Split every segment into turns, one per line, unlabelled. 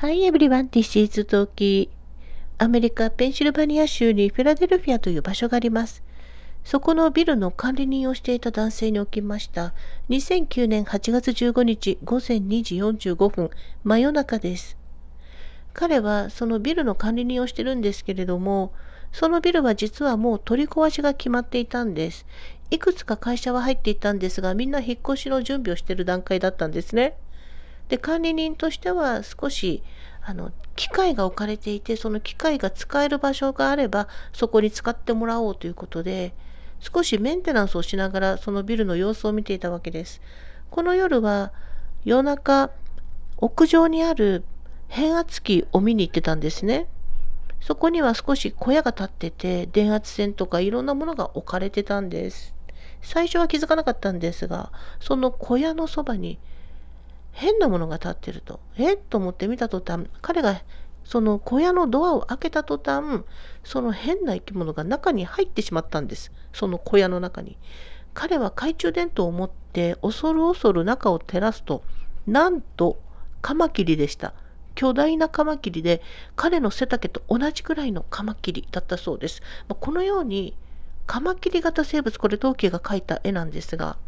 Hi everyone, this is Toki. アメリカ・ペンシルバニア州にフィラデルフィアという場所があります。そこのビルの管理人をしていた男性に起きました。2009年8月15日午前2時45分、真夜中です。彼はそのビルの管理人をしてるんですけれども、そのビルは実はもう取り壊しが決まっていたんです。いくつか会社は入っていたんですが、みんな引っ越しの準備をしてる段階だったんですね。で管理人としては少しあの機械が置かれていてその機械が使える場所があればそこに使ってもらおうということで少しメンテナンスをしながらそのビルの様子を見ていたわけです。この夜は夜中屋上にある変圧器を見に行ってたんですね。そこには少し小屋が建ってて電圧線とかいろんなものが置かれてたんです。最初は気づかなかったんですがその小屋のそばに変なものが立ってるとえっと思って見た途端彼がその小屋のドアを開けた途端その変な生き物が中に入ってしまったんですその小屋の中に彼は懐中電灯を持って恐る恐る中を照らすとなんとカマキリでした巨大なカマキリで彼の背丈と同じくらいのカマキリだったそうですこのようにカマキリ型生物これ陶器が描いた絵なんですが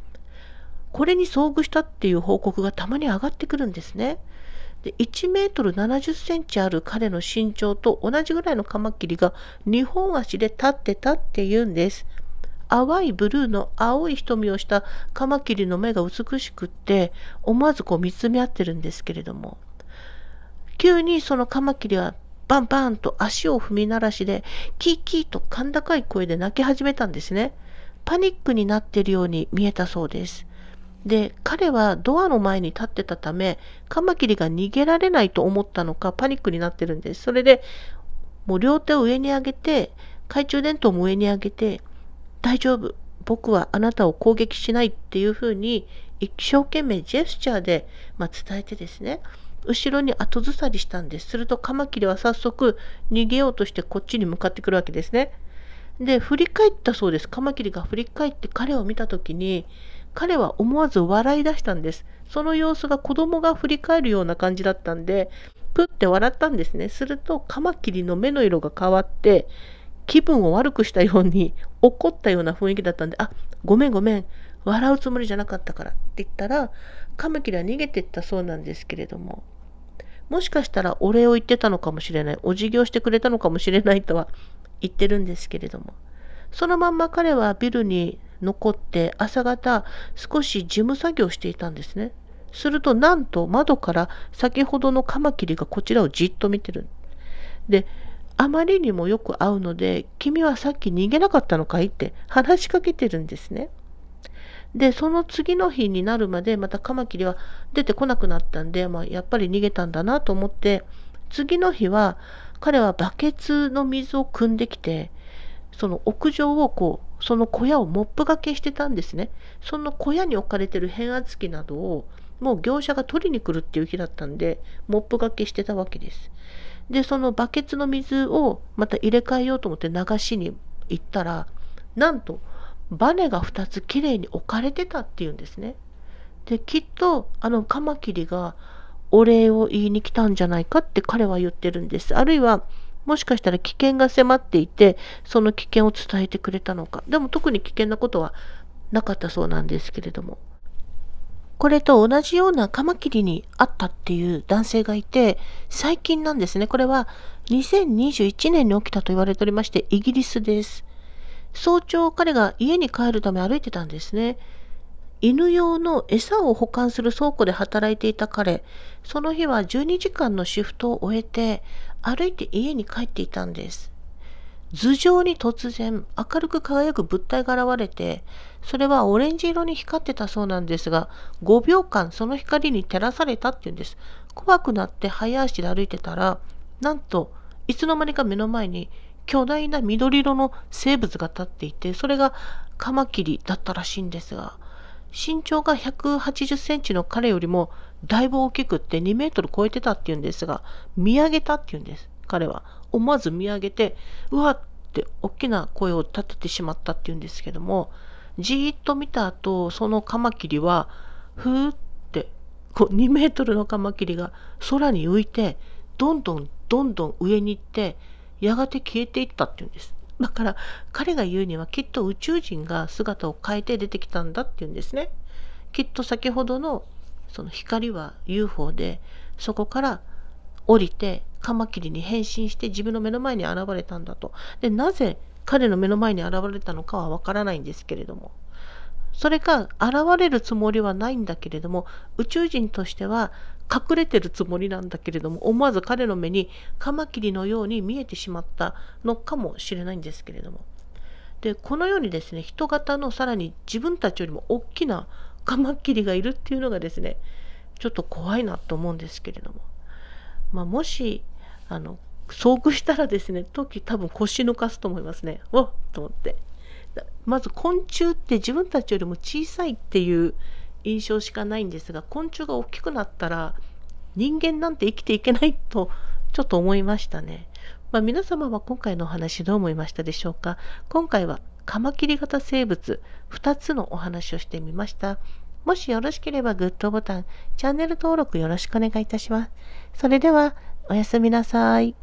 これに遭遇したっていう報告がたまに上がってくるんですね。で1メートル70センチある彼の身長と同じぐらいのカマキリが2本足で立ってたって言うんです。淡いブルーの青い瞳をしたカマキリの目が美しくって思わずこう見つめ合ってるんですけれども急にそのカマキリはバンバンと足を踏み鳴らしでキーキーと甲高い声で泣き始めたんですねパニックになっているように見えたそうですで彼はドアの前に立ってたためカマキリが逃げられないと思ったのかパニックになってるんですそれでもう両手を上に上げて懐中電灯も上に上げて「大丈夫僕はあなたを攻撃しない」っていうふうに一生懸命ジェスチャーで、まあ、伝えてですね後ろに後ずさりしたんですするとカマキリは早速逃げようとしてこっちに向かってくるわけですねで振り返ったそうですカマキリが振り返って彼を見た時に彼は思わず笑い出したんです。その様子が子供が振り返るような感じだったんで、プって笑ったんですね。すると、カマキリの目の色が変わって、気分を悪くしたように怒ったような雰囲気だったんで、あ、ごめんごめん、笑うつもりじゃなかったからって言ったら、カマキリは逃げてったそうなんですけれども、もしかしたらお礼を言ってたのかもしれない、お辞儀をしてくれたのかもしれないとは言ってるんですけれども、そのまんま彼はビルに残って朝方少し事務作業していたんですね。するとなんと窓から先ほどのカマキリがこちらをじっと見てる。であまりにもよく会うので「君はさっき逃げなかったのかい?」って話しかけてるんですね。でその次の日になるまでまたカマキリは出てこなくなったんで、まあ、やっぱり逃げたんだなと思って次の日は彼はバケツの水を汲んできてその屋上をこうその小屋をモップがけしてたんですねその小屋に置かれてる変圧器などをもう業者が取りに来るっていう日だったんでモップがけしてたわけですでそのバケツの水をまた入れ替えようと思って流しに行ったらなんとバネが2つきれいに置かれてたっていうんですねできっとあのカマキリがお礼を言いに来たんじゃないかって彼は言ってるんですあるいはもしかしたら危険が迫っていてその危険を伝えてくれたのかでも特に危険なことはなかったそうなんですけれどもこれと同じようなカマキリに会ったっていう男性がいて最近なんですねこれは2021年に起きたと言われておりましてイギリスです早朝彼が家に帰るため歩いてたんですね犬用の餌を保管する倉庫で働いていた彼その日は12時間のシフトを終えて歩いて家に帰っていたんです。頭上に突然明るく輝く物体が現れて、それはオレンジ色に光ってたそうなんですが、5秒間その光に照らされたっていうんです。怖くなって早足で歩いてたら、なんといつの間にか目の前に巨大な緑色の生物が立っていて、それがカマキリだったらしいんですが、身長が180センチの彼よりもだいぶ大きくって2メートル超えてたっていうんですが、見上げたっていうんです。彼は。思わず見上げて、うわって大きな声を立ててしまったっていうんですけども、じーっと見た後、そのカマキリは、ふーって、こう2メートルのカマキリが空に浮いて、どんどんどんどん上に行って、やがて消えていったっていうんです。だから彼が言うにはきっと宇宙人が姿を変えて出てきたんだっていうんですね。きっと先ほどのその光は UFO でそこから降りてカマキリに変身して自分の目の前に現れたんだと。でなぜ彼の目の前に現れたのかはわからないんですけれども。それか現れるつもりはないんだけれども宇宙人としては隠れてるつもりなんだけれども思わず彼の目にカマキリのように見えてしまったのかもしれないんですけれどもでこのようにですね人型のさらに自分たちよりも大きなカマキリがいるっていうのがですねちょっと怖いなと思うんですけれども、まあ、もしあの遭遇したらですね時多分腰抜かすと思いますねおっと思って。まず昆虫って自分たちよりも小さいっていう印象しかないんですが昆虫が大きくなったら人間なんて生きていけないとちょっと思いましたね。まあ、皆様は今回のお話どう思いましたでしょうか今回はカマキリ型生物2つのお話をしてみました。もしよろしければグッドボタン、チャンネル登録よろしくお願いいたします。それではおやすみなさい。